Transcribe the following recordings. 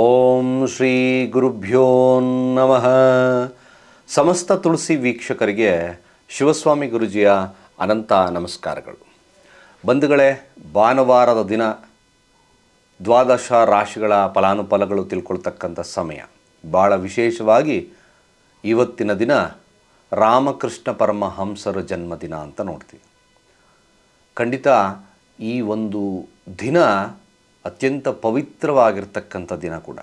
ಓಂ ಶ್ರೀ ಗುರುಭ್ಯೋ ನಮಃ ಸಮಸ್ತ ತುಳಸಿ ವೀಕ್ಷಕರಿಗೆ ಶಿವಸ್ವಾಮಿ ಗುರುಜಿಯ ಅನಂತ ನಮಸ್ಕಾರಗಳು ಬಂಧುಗಳೇ ಭಾನುವಾರದ ದಿನ ದ್ವಾದಶ ರಾಶಿಗಳ ಫಲಾನುಫಲಗಳು ತಿಳ್ಕೊಳ್ತಕ್ಕಂಥ ಸಮಯ ಭಾಳ ವಿಶೇಷವಾಗಿ ಇವತ್ತಿನ ದಿನ ರಾಮಕೃಷ್ಣ ಪರಮಹಂಸರ ಜನ್ಮದಿನ ಅಂತ ನೋಡ್ತೀವಿ ಖಂಡಿತ ಈ ಒಂದು ದಿನ ಅತ್ಯಂತ ಪವಿತ್ರವಾಗಿರ್ತಕ್ಕಂಥ ದಿನ ಕೂಡ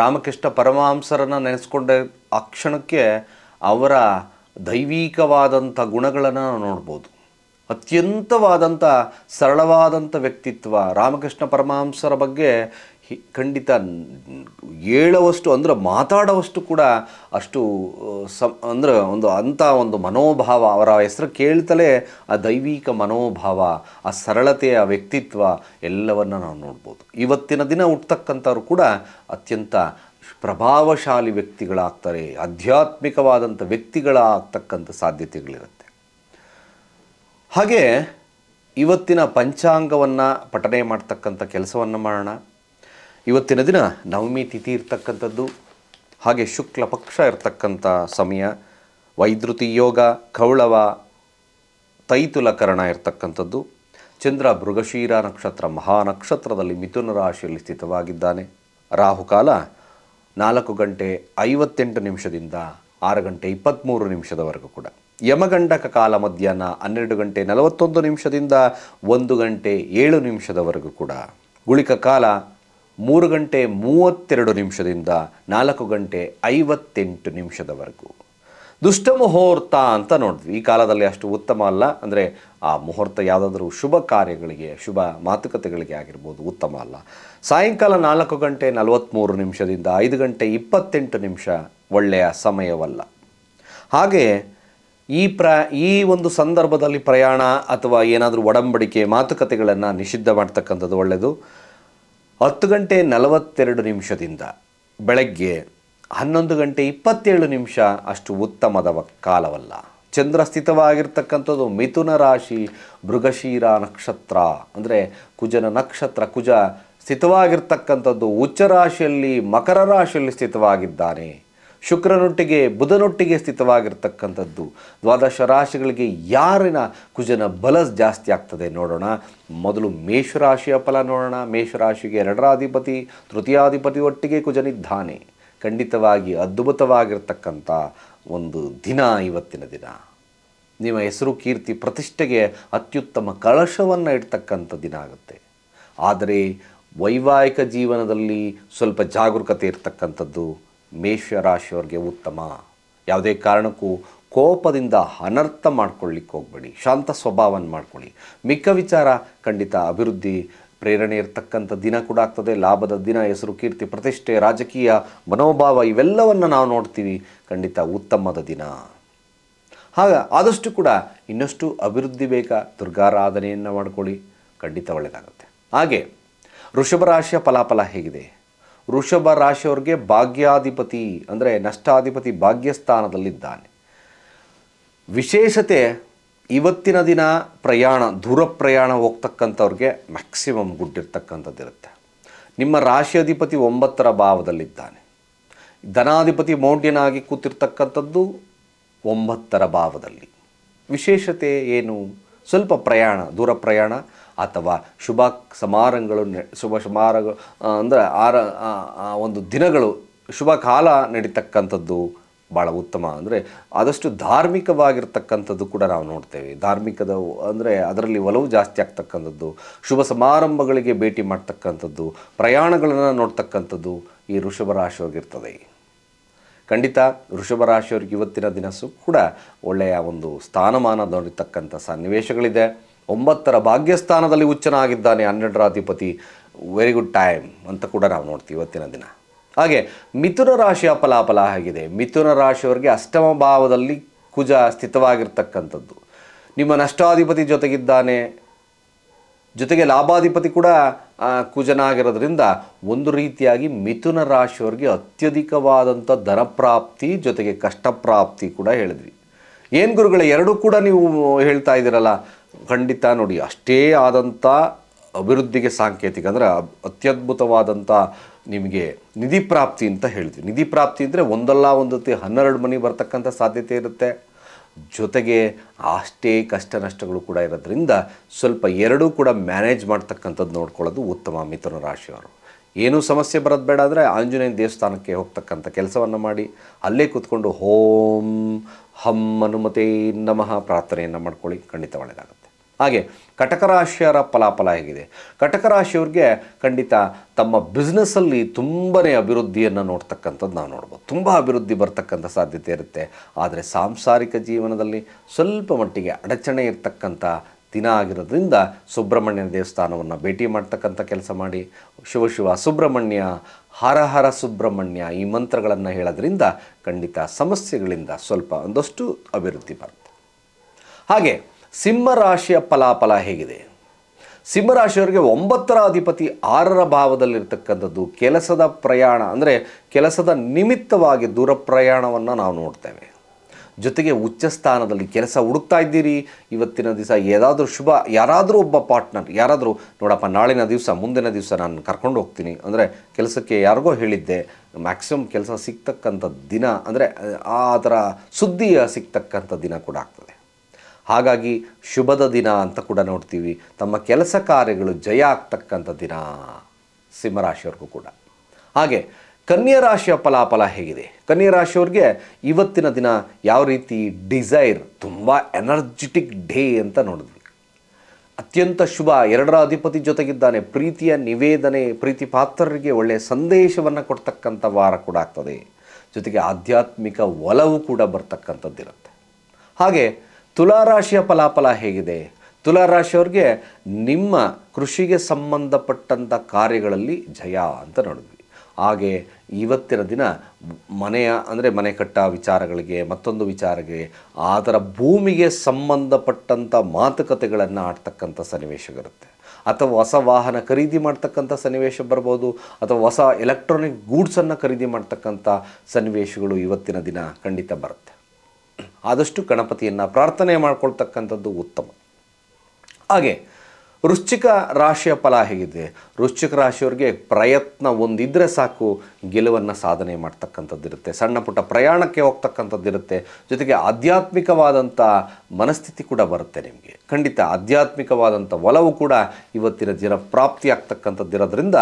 ರಾಮಕೃಷ್ಣ ಪರಮಹಂಸರನ್ನು ನೆನೆಸ್ಕೊಂಡ ಆ ಕ್ಷಣಕ್ಕೆ ಅವರ ದೈವಿಕವಾದಂಥ ಗುಣಗಳನ್ನು ನಾವು ನೋಡ್ಬೋದು ಅತ್ಯಂತವಾದಂಥ ಸರಳವಾದಂಥ ವ್ಯಕ್ತಿತ್ವ ರಾಮಕೃಷ್ಣ ಪರಮಹಂಸರ ಬಗ್ಗೆ ಖಂಡಿತ ಹೇಳುವಷ್ಟು ಅಂದರೆ ಮಾತಾಡೋವಷ್ಟು ಕೂಡ ಅಷ್ಟು ಸಮ ಅಂದರೆ ಒಂದು ಅಂಥ ಒಂದು ಮನೋಭಾವ ಅವರ ಹೆಸರು ಕೇಳ್ತಲೇ ಆ ದೈವಿಕ ಮನೋಭಾವ ಆ ಸರಳತೆಯ ವ್ಯಕ್ತಿತ್ವ ಎಲ್ಲವನ್ನು ನಾವು ನೋಡ್ಬೋದು ಇವತ್ತಿನ ದಿನ ಹುಟ್ಟತಕ್ಕಂಥವ್ರು ಕೂಡ ಅತ್ಯಂತ ಪ್ರಭಾವಶಾಲಿ ವ್ಯಕ್ತಿಗಳಾಗ್ತಾರೆ ಆಧ್ಯಾತ್ಮಿಕವಾದಂಥ ವ್ಯಕ್ತಿಗಳಾಗ್ತಕ್ಕಂಥ ಸಾಧ್ಯತೆಗಳಿರುತ್ತೆ ಹಾಗೆ ಇವತ್ತಿನ ಪಂಚಾಂಗವನ್ನು ಪಠನೆ ಮಾಡ್ತಕ್ಕಂಥ ಕೆಲಸವನ್ನು ಮಾಡೋಣ ಇವತ್ತಿನ ದಿನ ನವಮಿ ತಿಥಿ ಇರ್ತಕ್ಕಂಥದ್ದು ಹಾಗೆ ಶುಕ್ಲ ಪಕ್ಷ ಇರತಕ್ಕಂಥ ಸಮಯ ವೈದ್ರುತಿ ಯೋಗ ಕೌಳವ ತೈತುಲಕರಣ ಇರ್ತಕ್ಕಂಥದ್ದು ಚಂದ್ರ ಮೃಗಶೀರ ನಕ್ಷತ್ರ ಮಹಾನಕ್ಷತ್ರದಲ್ಲಿ ಮಿಥುನ ರಾಶಿಯಲ್ಲಿ ಸ್ಥಿತವಾಗಿದ್ದಾನೆ ರಾಹುಕಾಲ ನಾಲ್ಕು ಗಂಟೆ ಐವತ್ತೆಂಟು ನಿಮಿಷದಿಂದ ಆರು ಗಂಟೆ ಇಪ್ಪತ್ತ್ಮೂರು ನಿಮಿಷದವರೆಗೂ ಕೂಡ ಯಮಗಂಡಕ ಕಾಲ ಮಧ್ಯಾಹ್ನ ಹನ್ನೆರಡು ಗಂಟೆ ನಲವತ್ತೊಂದು ನಿಮಿಷದಿಂದ ಒಂದು ಗಂಟೆ ಏಳು ನಿಮಿಷದವರೆಗೂ ಕೂಡ ಗುಳಿಕ ಕಾಲ ಮೂರು ಗಂಟೆ ಮೂವತ್ತೆರಡು ನಿಮಿಷದಿಂದ ನಾಲ್ಕು ಗಂಟೆ ಐವತ್ತೆಂಟು ನಿಮಿಷದವರೆಗೂ ದುಷ್ಟ ಮುಹೂರ್ತ ಅಂತ ನೋಡಿದ್ವಿ ಈ ಕಾಲದಲ್ಲಿ ಅಷ್ಟು ಉತ್ತಮ ಅಲ್ಲ ಅಂದರೆ ಆ ಮುಹೂರ್ತ ಯಾವುದಾದ್ರೂ ಶುಭ ಕಾರ್ಯಗಳಿಗೆ ಶುಭ ಮಾತುಕತೆಗಳಿಗೆ ಆಗಿರ್ಬೋದು ಉತ್ತಮ ಅಲ್ಲ ಸಾಯಂಕಾಲ ನಾಲ್ಕು ಗಂಟೆ ನಲವತ್ತ್ಮೂರು ನಿಮಿಷದಿಂದ ಐದು ಗಂಟೆ ಇಪ್ಪತ್ತೆಂಟು ನಿಮಿಷ ಒಳ್ಳೆಯ ಸಮಯವಲ್ಲ ಹಾಗೆ ಈ ಪ್ರ ಈ ಒಂದು ಸಂದರ್ಭದಲ್ಲಿ ಪ್ರಯಾಣ ಅಥವಾ ಏನಾದರೂ ಒಡಂಬಡಿಕೆ ಮಾತುಕತೆಗಳನ್ನು ನಿಷಿದ್ಧ ಮಾಡ್ತಕ್ಕಂಥದ್ದು ಒಳ್ಳೆಯದು ಹತ್ತು ಗಂಟೆ ನಲವತ್ತೆರಡು ನಿಮಿಷದಿಂದ ಬೆಳಗ್ಗೆ ಹನ್ನೊಂದು ಗಂಟೆ ಇಪ್ಪತ್ತೇಳು ನಿಮಿಷ ಅಷ್ಟು ಉತ್ತಮದ ಕಾಲವಲ್ಲ ಚಂದ್ರ ಸ್ಥಿತವಾಗಿರ್ತಕ್ಕಂಥದ್ದು ಮಿಥುನ ರಾಶಿ ಮೃಗಶೀರ ನಕ್ಷತ್ರ ಅಂದರೆ ಕುಜನ ನಕ್ಷತ್ರ ಕುಜ ಸ್ಥಿತವಾಗಿರ್ತಕ್ಕಂಥದ್ದು ಉಚ್ಚ ರಾಶಿಯಲ್ಲಿ ಮಕರ ರಾಶಿಯಲ್ಲಿ ಸ್ಥಿತವಾಗಿದ್ದಾನೆ ಶುಕ್ರನೊಟ್ಟಿಗೆ ಬುಧನೊಟ್ಟಿಗೆ ಸ್ಥಿತವಾಗಿರ್ತಕ್ಕಂಥದ್ದು ದ್ವಾದಶ ರಾಶಿಗಳಿಗೆ ಯಾರಿನ ಕುಜನ ಬಲ ಜಾಸ್ತಿ ಆಗ್ತದೆ ನೋಡೋಣ ಮೊದಲು ಮೇಷರಾಶಿಯ ಫಲ ನೋಡೋಣ ಮೇಷರಾಶಿಗೆ ಎರಡರಾಧಿಪತಿ ತೃತೀಯಾಧಿಪತಿ ಒಟ್ಟಿಗೆ ಕುಜನಿದ್ದಾನೆ ಖಂಡಿತವಾಗಿ ಅದ್ಭುತವಾಗಿರ್ತಕ್ಕಂಥ ಒಂದು ದಿನ ಇವತ್ತಿನ ದಿನ ನಿಮ್ಮ ಹೆಸರು ಕೀರ್ತಿ ಪ್ರತಿಷ್ಠೆಗೆ ಅತ್ಯುತ್ತಮ ಕಳಶವನ್ನು ಇಡ್ತಕ್ಕಂಥ ದಿನ ಆಗುತ್ತೆ ಆದರೆ ವೈವಾಹಿಕ ಜೀವನದಲ್ಲಿ ಸ್ವಲ್ಪ ಜಾಗರೂಕತೆ ಇರ್ತಕ್ಕಂಥದ್ದು ಮೇಷರಾಶಿಯವ್ರಿಗೆ ಉತ್ತಮ ಯಾವುದೇ ಕಾರಣಕ್ಕೂ ಕೋಪದಿಂದ ಅನರ್ಥ ಮಾಡ್ಕೊಳ್ಳಿಕ್ಕೆ ಹೋಗಬೇಡಿ ಶಾಂತ ಸ್ವಭಾವನ ಮಾಡ್ಕೊಳ್ಳಿ ಮಿಕ್ಕ ವಿಚಾರ ಖಂಡಿತ ಅಭಿವೃದ್ಧಿ ಪ್ರೇರಣೆ ಇರತಕ್ಕಂಥ ದಿನ ಕೂಡ ಆಗ್ತದೆ ಲಾಭದ ದಿನ ಹೆಸರು ಕೀರ್ತಿ ಪ್ರತಿಷ್ಠೆ ರಾಜಕೀಯ ಮನೋಭಾವ ಇವೆಲ್ಲವನ್ನು ನಾವು ನೋಡ್ತೀವಿ ಖಂಡಿತ ಉತ್ತಮದ ದಿನ ಹಾಗ ಆದಷ್ಟು ಕೂಡ ಇನ್ನಷ್ಟು ಅಭಿವೃದ್ಧಿ ಬೇಕಾ ದುರ್ಗಾರಾಧನೆಯನ್ನು ಮಾಡ್ಕೊಳ್ಳಿ ಖಂಡಿತ ಒಳ್ಳೆಯದಾಗುತ್ತೆ ಹಾಗೆ ಋಷಭ ರಾಶಿಯ ಫಲಾಫಲ ಹೇಗಿದೆ ಋಷಭ ರಾಶಿಯವ್ರಿಗೆ ಭಾಗ್ಯಾಧಿಪತಿ ಅಂದರೆ ನಷ್ಟಾಧಿಪತಿ ಭಾಗ್ಯಸ್ಥಾನದಲ್ಲಿದ್ದಾನೆ ವಿಶೇಷತೆ ಇವತ್ತಿನ ದಿನ ಪ್ರಯಾಣ ದೂರ ಪ್ರಯಾಣ ಹೋಗ್ತಕ್ಕಂಥವ್ರಿಗೆ ಮ್ಯಾಕ್ಸಿಮಮ್ ಗುಡ್ಡಿರ್ತಕ್ಕಂಥದ್ದಿರುತ್ತೆ ನಿಮ್ಮ ರಾಶಿ ಅಧಿಪತಿ ಒಂಬತ್ತರ ಭಾವದಲ್ಲಿದ್ದಾನೆ ಧನಾಧಿಪತಿ ಮೌಢ್ಯನಾಗಿ ಕೂತಿರ್ತಕ್ಕಂಥದ್ದು ಒಂಬತ್ತರ ಭಾವದಲ್ಲಿ ವಿಶೇಷತೆ ಏನು ಸ್ವಲ್ಪ ಪ್ರಯಾಣ ದೂರ ಪ್ರಯಾಣ ಅಥವಾ ಶುಭ ಸಮಾರಂಭಗಳು ಶುಭ ಸಮಾರಂಭ ಅಂದರೆ ಆರ ಒಂದು ದಿನಗಳು ಶುಭ ಕಾಲ ನಡೀತಕ್ಕಂಥದ್ದು ಭಾಳ ಉತ್ತಮ ಅಂದರೆ ಆದಷ್ಟು ಧಾರ್ಮಿಕವಾಗಿರ್ತಕ್ಕಂಥದ್ದು ಕೂಡ ನಾವು ನೋಡ್ತೇವೆ ಧಾರ್ಮಿಕದ ಅಂದರೆ ಅದರಲ್ಲಿ ಒಲವು ಜಾಸ್ತಿ ಆಗ್ತಕ್ಕಂಥದ್ದು ಶುಭ ಸಮಾರಂಭಗಳಿಗೆ ಭೇಟಿ ಮಾಡ್ತಕ್ಕಂಥದ್ದು ಪ್ರಯಾಣಗಳನ್ನು ನೋಡ್ತಕ್ಕಂಥದ್ದು ಈ ಋಷಭ ರಾಶಿಯವ್ರಿಗಿರ್ತದೆ ಖಂಡಿತ ಋಷಭ ರಾಶಿಯವ್ರಿಗೆ ಇವತ್ತಿನ ದಿನಸು ಕೂಡ ಒಳ್ಳೆಯ ಒಂದು ಸ್ಥಾನಮಾನ ದೊರೆತಕ್ಕಂಥ ಸನ್ನಿವೇಶಗಳಿದೆ ಒಂಬತ್ತರ ಭಾಗ್ಯಸ್ಥಾನದಲ್ಲಿ ಉಚ್ಚನಾಗಿದ್ದಾನೆ ಹನ್ನೆರಡರ ಅಧಿಪತಿ ವೆರಿ ಗುಡ್ ಟೈಮ್ ಅಂತ ಕೂಡ ನಾವು ನೋಡ್ತೀವಿ ಇವತ್ತಿನ ದಿನ ಹಾಗೆ ಮಿಥುನ ರಾಶಿಯ ಫಲಾಫಲ ಆಗಿದೆ ಮಿಥುನ ರಾಶಿಯವರಿಗೆ ಅಷ್ಟಮ ಭಾವದಲ್ಲಿ ಕುಜ ಸ್ಥಿತವಾಗಿರ್ತಕ್ಕಂಥದ್ದು ನಿಮ್ಮ ನಷ್ಟಾಧಿಪತಿ ಜೊತೆಗಿದ್ದಾನೆ ಜೊತೆಗೆ ಲಾಭಾಧಿಪತಿ ಕೂಡ ಕುಜನಾಗಿರೋದ್ರಿಂದ ಒಂದು ರೀತಿಯಾಗಿ ಮಿಥುನ ರಾಶಿಯವರಿಗೆ ಅತ್ಯಧಿಕವಾದಂಥ ಧನಪ್ರಾಪ್ತಿ ಜೊತೆಗೆ ಕಷ್ಟಪ್ರಾಪ್ತಿ ಕೂಡ ಹೇಳಿದ್ವಿ ಏನು ಗುರುಗಳೇ ಎರಡೂ ಕೂಡ ನೀವು ಹೇಳ್ತಾ ಇದ್ದೀರಲ್ಲ ಖಂಡಿತ ನೋಡಿ ಅಷ್ಟೇ ಆದಂಥ ಅಭಿವೃದ್ಧಿಗೆ ಸಾಂಕೇತಿಕ ಅಂದರೆ ಅತ್ಯದ್ಭುತವಾದಂಥ ನಿಮಗೆ ನಿಧಿ ಪ್ರಾಪ್ತಿ ಅಂತ ಹೇಳಿದ್ವಿ ನಿಧಿ ಪ್ರಾಪ್ತಿ ಅಂದರೆ ಒಂದಲ್ಲ ಒಂದು ಹನ್ನೆರಡು ಮನೆ ಬರ್ತಕ್ಕಂಥ ಸಾಧ್ಯತೆ ಇರುತ್ತೆ ಜೊತೆಗೆ ಅಷ್ಟೇ ಕಷ್ಟ ನಷ್ಟಗಳು ಕೂಡ ಇರೋದ್ರಿಂದ ಸ್ವಲ್ಪ ಎರಡೂ ಕೂಡ ಮ್ಯಾನೇಜ್ ಮಾಡ್ತಕ್ಕಂಥದ್ದು ನೋಡ್ಕೊಳ್ಳೋದು ಉತ್ತಮ ಮಿಥುನ ರಾಶಿಯವರು ಏನೂ ಸಮಸ್ಯೆ ಬರೋದು ಬೇಡ ಅಂದರೆ ಆಂಜನೇಯನ ದೇವಸ್ಥಾನಕ್ಕೆ ಹೋಗ್ತಕ್ಕಂಥ ಕೆಲಸವನ್ನು ಮಾಡಿ ಅಲ್ಲೇ ಕೂತ್ಕೊಂಡು ಹೋಂ ಹಂ ಅನುಮತಿ ನಮಃ ಪ್ರಾರ್ಥನೆಯನ್ನು ಮಾಡ್ಕೊಳ್ಳಿ ಖಂಡಿತ ಒಳ್ಳೆಯದಾಗುತ್ತೆ ಹಾಗೆ ಕಟಕ ರಾಶಿಯವರ ಫಲಾಫಲ ಹೇಗಿದೆ ಕಟಕ ರಾಶಿಯವ್ರಿಗೆ ಖಂಡಿತ ತಮ್ಮ ಬಿಸ್ನೆಸ್ಸಲ್ಲಿ ತುಂಬನೇ ಅಭಿವೃದ್ಧಿಯನ್ನು ನೋಡ್ತಕ್ಕಂಥದ್ದು ನಾವು ನೋಡ್ಬೋದು ತುಂಬ ಅಭಿವೃದ್ಧಿ ಬರ್ತಕ್ಕಂಥ ಸಾಧ್ಯತೆ ಇರುತ್ತೆ ಆದರೆ ಸಾಂಸಾರಿಕ ಜೀವನದಲ್ಲಿ ಸ್ವಲ್ಪ ಮಟ್ಟಿಗೆ ಅಡಚಣೆ ಇರತಕ್ಕಂಥ ದಿನ ಆಗಿರೋದ್ರಿಂದ ಸುಬ್ರಹ್ಮಣ್ಯ ದೇವಸ್ಥಾನವನ್ನು ಭೇಟಿ ಮಾಡ್ತಕ್ಕಂಥ ಕೆಲಸ ಮಾಡಿ ಶಿವ ಶಿವ ಸುಬ್ರಹ್ಮಣ್ಯ ಹರ ಹರ ಸುಬ್ರಹ್ಮಣ್ಯ ಈ ಮಂತ್ರಗಳನ್ನು ಹೇಳೋದ್ರಿಂದ ಖಂಡಿತ ಸಮಸ್ಯೆಗಳಿಂದ ಸ್ವಲ್ಪ ಒಂದಷ್ಟು ಅಭಿವೃದ್ಧಿ ಬರುತ್ತೆ ಹಾಗೆ ಸಿಂಹರಾಶಿಯ ಫಲಾಫಲ ಹೇಗಿದೆ ಸಿಂಹರಾಶಿಯವರಿಗೆ ಒಂಬತ್ತರ ಅಧಿಪತಿ ಆರರ ಭಾವದಲ್ಲಿರ್ತಕ್ಕಂಥದ್ದು ಕೆಲಸದ ಪ್ರಯಾಣ ಅಂದರೆ ಕೆಲಸದ ನಿಮಿತ್ತವಾಗಿ ದೂರ ಪ್ರಯಾಣವನ್ನು ನಾವು ನೋಡ್ತೇವೆ ಜೊತೆಗೆ ಉಚ್ಚ ಸ್ಥಾನದಲ್ಲಿ ಕೆಲಸ ಹುಡುಕ್ತಾ ಇದ್ದೀರಿ ಇವತ್ತಿನ ದಿವಸ ಏನಾದರೂ ಶುಭ ಯಾರಾದರೂ ಒಬ್ಬ ಪಾರ್ಟ್ನರ್ ಯಾರಾದರೂ ನೋಡಪ್ಪ ನಾಳಿನ ದಿವಸ ಮುಂದಿನ ದಿವಸ ನಾನು ಕರ್ಕೊಂಡು ಹೋಗ್ತೀನಿ ಅಂದರೆ ಕೆಲಸಕ್ಕೆ ಯಾರಿಗೋ ಹೇಳಿದ್ದೆ ಮ್ಯಾಕ್ಸಿಮಮ್ ಕೆಲಸ ಸಿಗ್ತಕ್ಕಂಥ ದಿನ ಅಂದರೆ ಆ ಥರ ಸುದ್ದಿಯ ಸಿಗ್ತಕ್ಕಂಥ ದಿನ ಕೂಡ ಆಗ್ತದೆ ಹಾಗಾಗಿ ಶುಭದ ದಿನ ಅಂತ ಕೂಡ ನೋಡ್ತೀವಿ ತಮ್ಮ ಕೆಲಸ ಕಾರ್ಯಗಳು ಜಯ ಆಗ್ತಕ್ಕಂಥ ದಿನ ಸಿಂಹರಾಶಿಯವ್ರಿಗೂ ಕೂಡ ಹಾಗೆ ಕನ್ಯಾ ರಾಶಿಯ ಫಲಾಫಲ ಹೇಗಿದೆ ಕನ್ಯಾ ರಾಶಿಯವ್ರಿಗೆ ಇವತ್ತಿನ ದಿನ ಯಾವ ರೀತಿ ಡಿಸೈರ್ ತುಂಬ ಎನರ್ಜಿಟಿಕ್ ಡೇ ಅಂತ ನೋಡಿದ್ವಿ ಅತ್ಯಂತ ಶುಭ ಎರಡರ ಅಧಿಪತಿ ಜೊತೆಗಿದ್ದಾನೆ ಪ್ರೀತಿಯ ನಿವೇದನೆ ಪ್ರೀತಿ ಪಾತ್ರರಿಗೆ ಒಳ್ಳೆಯ ಸಂದೇಶವನ್ನು ಕೊಡ್ತಕ್ಕಂಥ ವಾರ ಕೂಡ ಆಗ್ತದೆ ಜೊತೆಗೆ ಆಧ್ಯಾತ್ಮಿಕ ಒಲವು ಕೂಡ ಬರ್ತಕ್ಕಂಥದ್ದಿರುತ್ತೆ ಹಾಗೆ ತುಲಾರಾಶಿಯ ಫಲಾಫಲ ಹೇಗಿದೆ ತುಲಾರಾಶಿಯವ್ರಿಗೆ ನಿಮ್ಮ ಕೃಷಿಗೆ ಸಂಬಂಧಪಟ್ಟಂಥ ಕಾರ್ಯಗಳಲ್ಲಿ ಜಯ ಅಂತ ನೋಡಿದ್ವಿ ಹಾಗೆ ಇವತ್ತಿನ ದಿನ ಮನೆಯ ಅಂದರೆ ಮನೆ ಕಟ್ಟ ವಿಚಾರಗಳಿಗೆ ಮತ್ತೊಂದು ವಿಚಾರಕ್ಕೆ ಅದರ ಭೂಮಿಗೆ ಸಂಬಂಧಪಟ್ಟಂಥ ಮಾತುಕತೆಗಳನ್ನು ಆಡ್ತಕ್ಕಂಥ ಸನ್ನಿವೇಶವಿರುತ್ತೆ ಅಥವಾ ಹೊಸ ವಾಹನ ಖರೀದಿ ಮಾಡ್ತಕ್ಕಂಥ ಸನ್ನಿವೇಶ ಬರ್ಬೋದು ಅಥವಾ ಹೊಸ ಎಲೆಕ್ಟ್ರಾನಿಕ್ ಗೂಡ್ಸನ್ನು ಖರೀದಿ ಮಾಡ್ತಕ್ಕಂಥ ಸನ್ನಿವೇಶಗಳು ಇವತ್ತಿನ ದಿನ ಖಂಡಿತ ಬರುತ್ತೆ ಆದಷ್ಟು ಗಣಪತಿಯನ್ನು ಪ್ರಾರ್ಥನೆ ಮಾಡ್ಕೊಳ್ತಕ್ಕಂಥದ್ದು ಉತ್ತಮ ಹಾಗೆ ವೃಶ್ಚಿಕ ರಾಶಿಯ ಫಲ ಹೇಗಿದೆ ವೃಶ್ಚಿಕ ರಾಶಿಯವರಿಗೆ ಪ್ರಯತ್ನ ಒಂದಿದ್ದರೆ ಸಾಕು ಗೆಲುವನ್ನು ಸಾಧನೆ ಮಾಡ್ತಕ್ಕಂಥದ್ದಿರುತ್ತೆ ಸಣ್ಣ ಪುಟ್ಟ ಪ್ರಯಾಣಕ್ಕೆ ಹೋಗ್ತಕ್ಕಂಥದ್ದಿರುತ್ತೆ ಜೊತೆಗೆ ಆಧ್ಯಾತ್ಮಿಕವಾದಂಥ ಮನಸ್ಥಿತಿ ಕೂಡ ಬರುತ್ತೆ ನಿಮಗೆ ಖಂಡಿತ ಆಧ್ಯಾತ್ಮಿಕವಾದಂಥ ಒಲವು ಕೂಡ ಇವತ್ತಿನ ದಿನ ಪ್ರಾಪ್ತಿಯಾಗ್ತಕ್ಕಂಥದ್ದಿರೋದ್ರಿಂದ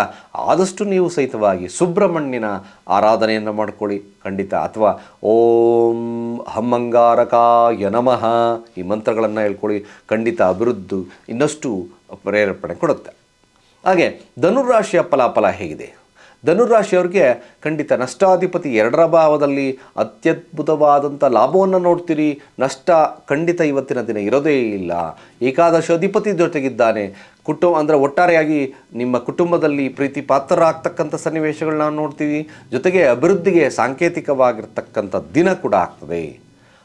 ಆದಷ್ಟು ನೀವು ಸಹಿತವಾಗಿ ಸುಬ್ರಹ್ಮಣ್ಯನ ಆರಾಧನೆಯನ್ನು ಮಾಡಿಕೊಳ್ಳಿ ಖಂಡಿತ ಅಥವಾ ಓಂ ಹಮ್ಮಂಗಾರಕಾಯ ನಮಃ ಈ ಮಂತ್ರಗಳನ್ನು ಹೇಳ್ಕೊಳ್ಳಿ ಖಂಡಿತ ಅಭಿವೃದ್ಧಿ ಇನ್ನಷ್ಟು ಪ್ರೇರೇಪಣೆ ಕೊಡುತ್ತೆ ಹಾಗೆ ಧನುರಾಶಿಯ ಫಲಾಫಲ ಹೇಗಿದೆ ಧನುರಾಶಿಯವ್ರಿಗೆ ಖಂಡಿತ ನಷ್ಟಾಧಿಪತಿ ಎರಡರ ಭಾವದಲ್ಲಿ ಅತ್ಯದ್ಭುತವಾದಂಥ ಲಾಭವನ್ನು ನೋಡ್ತೀರಿ ನಷ್ಟ ಖಂಡಿತ ಇವತ್ತಿನ ದಿನ ಇರೋದೇ ಇಲ್ಲ ಏಕಾದಶ ಅಧಿಪತಿ ಜೊತೆಗಿದ್ದಾನೆ ಕುಟುಂಬ ಅಂದರೆ ಒಟ್ಟಾರೆಯಾಗಿ ನಿಮ್ಮ ಕುಟುಂಬದಲ್ಲಿ ಪ್ರೀತಿ ಪಾತ್ರರಾಗ್ತಕ್ಕಂಥ ಸನ್ನಿವೇಶಗಳನ್ನ ನೋಡ್ತೀವಿ ಜೊತೆಗೆ ಅಭಿವೃದ್ಧಿಗೆ ಸಾಂಕೇತಿಕವಾಗಿರ್ತಕ್ಕಂಥ ದಿನ ಕೂಡ ಆಗ್ತದೆ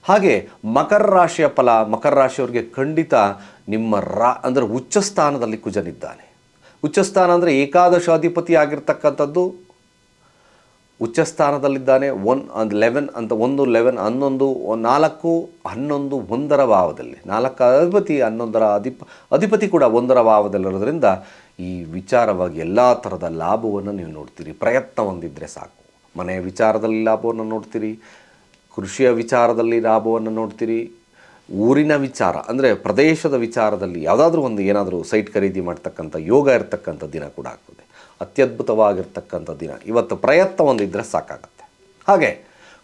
ಹಾಗೆ ಮಕರ ರಾಶಿಯ ಫಲ ಮಕರ ರಾಶಿಯವ್ರಿಗೆ ಖಂಡಿತ ನಿಮ್ಮ ರಾ ಅಂದರೆ ಉಚ್ಚಸ್ಥಾನದಲ್ಲಿ ಸ್ಥಾನದಲ್ಲಿ ಕುಜನಿದ್ದಾನೆ ಉಚ್ಚಸ್ಥಾನ ಸ್ಥಾನ ಅಂದರೆ ಅಧಿಪತಿ ಆಗಿರ್ತಕ್ಕಂಥದ್ದು ಉಚ್ಚ ಸ್ಥಾನದಲ್ಲಿದ್ದಾನೆ ಒನ್ ಅಂದ್ ಲೆವೆನ್ ಅಂತ ಒಂದು ಲೆವೆನ್ ಹನ್ನೊಂದು ನಾಲ್ಕು ಹನ್ನೊಂದು ಒಂದರ ಭಾವದಲ್ಲಿ ನಾಲ್ಕು ಅಧಿಪತಿ ಹನ್ನೊಂದರ ಅಧಿಪ ಅಧಿಪತಿ ಕೂಡ ಒಂದರ ಭಾವದಲ್ಲಿರೋದ್ರಿಂದ ಈ ವಿಚಾರವಾಗಿ ಎಲ್ಲ ಥರದ ಲಾಭವನ್ನು ನೀವು ನೋಡ್ತೀರಿ ಪ್ರಯತ್ನ ಹೊಂದಿದ್ರೆ ಸಾಕು ಮನೆಯ ವಿಚಾರದಲ್ಲಿ ಲಾಭವನ್ನು ನೋಡ್ತೀರಿ ಕೃಷಿಯ ವಿಚಾರದಲ್ಲಿ ಲಾಭವನ್ನು ನೋಡ್ತೀರಿ ಊರಿನ ವಿಚಾರ ಅಂದರೆ ಪ್ರದೇಶದ ವಿಚಾರದಲ್ಲಿ ಯಾವುದಾದ್ರೂ ಒಂದು ಏನಾದರೂ ಸೈಟ್ ಖರೀದಿ ಮಾಡ್ತಕ್ಕಂಥ ಯೋಗ ಇರ್ತಕ್ಕಂಥ ದಿನ ಕೂಡ ಆಗ್ತದೆ ಅತ್ಯದ್ಭುತವಾಗಿರ್ತಕ್ಕಂಥ ದಿನ ಇವತ್ತು ಪ್ರಯತ್ನ ಒಂದಿದ್ದರೆ ಸಾಕಾಗುತ್ತೆ ಹಾಗೆ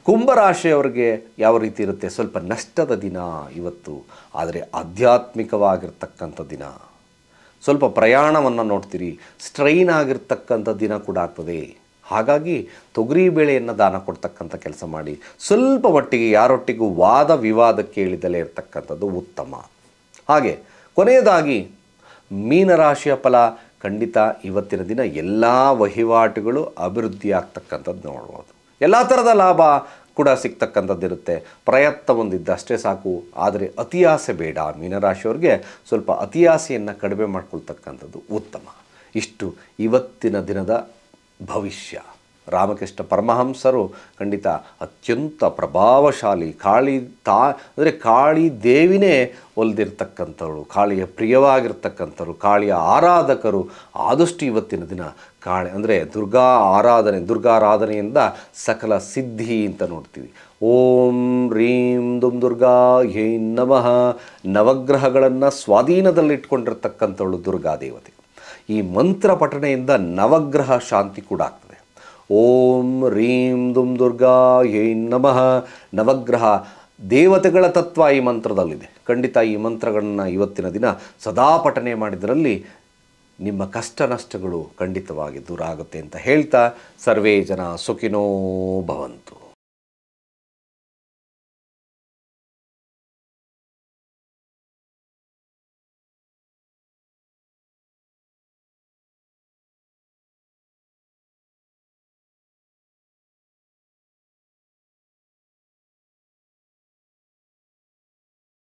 ಕುಂಭರಾಶಿಯವರಿಗೆ ಯಾವ ರೀತಿ ಇರುತ್ತೆ ಸ್ವಲ್ಪ ನಷ್ಟದ ದಿನ ಇವತ್ತು ಆದರೆ ಆಧ್ಯಾತ್ಮಿಕವಾಗಿರ್ತಕ್ಕಂಥ ದಿನ ಸ್ವಲ್ಪ ಪ್ರಯಾಣವನ್ನು ನೋಡ್ತೀರಿ ಸ್ಟ್ರೈನ್ ಆಗಿರ್ತಕ್ಕಂಥ ದಿನ ಕೂಡ ಆಗ್ತದೆ ಹಾಗಾಗಿ ತೊಗರಿ ಬೇಳೆಯನ್ನು ದಾನ ಕೊಡ್ತಕ್ಕಂಥ ಕೆಲಸ ಮಾಡಿ ಸ್ವಲ್ಪ ಮಟ್ಟಿಗೆ ಯಾರೊಟ್ಟಿಗೂ ವಾದ ವಿವಾದಕ್ಕೆ ಇಳಿದಲೇ ಇರತಕ್ಕಂಥದ್ದು ಉತ್ತಮ ಹಾಗೆ ಕೊನೆಯದಾಗಿ ಮೀನರಾಶಿಯ ಫಲ ಖಂಡಿತ ಇವತ್ತಿನ ದಿನ ಎಲ್ಲ ವಹಿವಾಟುಗಳು ಅಭಿವೃದ್ಧಿ ಆಗ್ತಕ್ಕಂಥದ್ದು ನೋಡ್ಬೋದು ಎಲ್ಲ ಥರದ ಲಾಭ ಕೂಡ ಸಿಗ್ತಕ್ಕಂಥದ್ದಿರುತ್ತೆ ಪ್ರಯತ್ನ ಒಂದಿದ್ದಷ್ಟೇ ಸಾಕು ಆದರೆ ಅತಿಯಾಸೆ ಬೇಡ ಮೀನರಾಶಿಯವ್ರಿಗೆ ಸ್ವಲ್ಪ ಅತಿಯಾಸೆಯನ್ನು ಕಡಿಮೆ ಮಾಡಿಕೊಳ್ತಕ್ಕಂಥದ್ದು ಉತ್ತಮ ಇಷ್ಟು ಇವತ್ತಿನ ದಿನದ ಭವಿಷ್ಯ ರಾಮಕೃಷ್ಣ ಪರಮಹಂಸರು ಖಂಡಿತ ಅತ್ಯಂತ ಪ್ರಭಾವಶಾಲಿ ಕಾಳಿ ತಾ ಅಂದರೆ ಕಾಳಿ ದೇವಿನೇ ಕಾಳಿಯ ಪ್ರಿಯವಾಗಿರ್ತಕ್ಕಂಥವ್ರು ಕಾಳಿಯ ಆರಾಧಕರು ಆದಷ್ಟು ಇವತ್ತಿನ ದಿನ ಕಾಳಿ ಅಂದರೆ ದುರ್ಗಾ ಆರಾಧನೆ ದುರ್ಗಾರಾಧನೆಯಿಂದ ಸಕಲ ಸಿದ್ಧಿ ಅಂತ ನೋಡ್ತೀವಿ ಓಂ ರೀಂ ದುಂ ದುರ್ಗಾ ಹೇ ನಮಃ ನವಗ್ರಹಗಳನ್ನು ಸ್ವಾಧೀನದಲ್ಲಿಟ್ಕೊಂಡಿರ್ತಕ್ಕಂಥವಳು ದುರ್ಗಾದೇವತೆ ಈ ಮಂತ್ರ ಪಠಣೆಯಿಂದ ನವಗ್ರಹ ಶಾಂತಿ ಕೂಡ ಆಗ್ತದೆ ಓಂ ರೀಂ ದುಂ ದುರ್ಗಾ ಹೇ ನಮಃ ನವಗ್ರಹ ದೇವತೆಗಳ ತತ್ವ ಈ ಮಂತ್ರದಲ್ಲಿದೆ ಖಂಡಿತ ಈ ಮಂತ್ರಗಳನ್ನು ಇವತ್ತಿನ ದಿನ ಸದಾ ಪಠನೆ ಮಾಡಿದರಲ್ಲಿ ನಿಮ್ಮ ಕಷ್ಟ ನಷ್ಟಗಳು ಖಂಡಿತವಾಗಿ ದೂರ ಆಗುತ್ತೆ ಅಂತ ಹೇಳ್ತಾ ಸರ್ವೇ ಜನ ಸುಖಿನೋ ಭವಂತು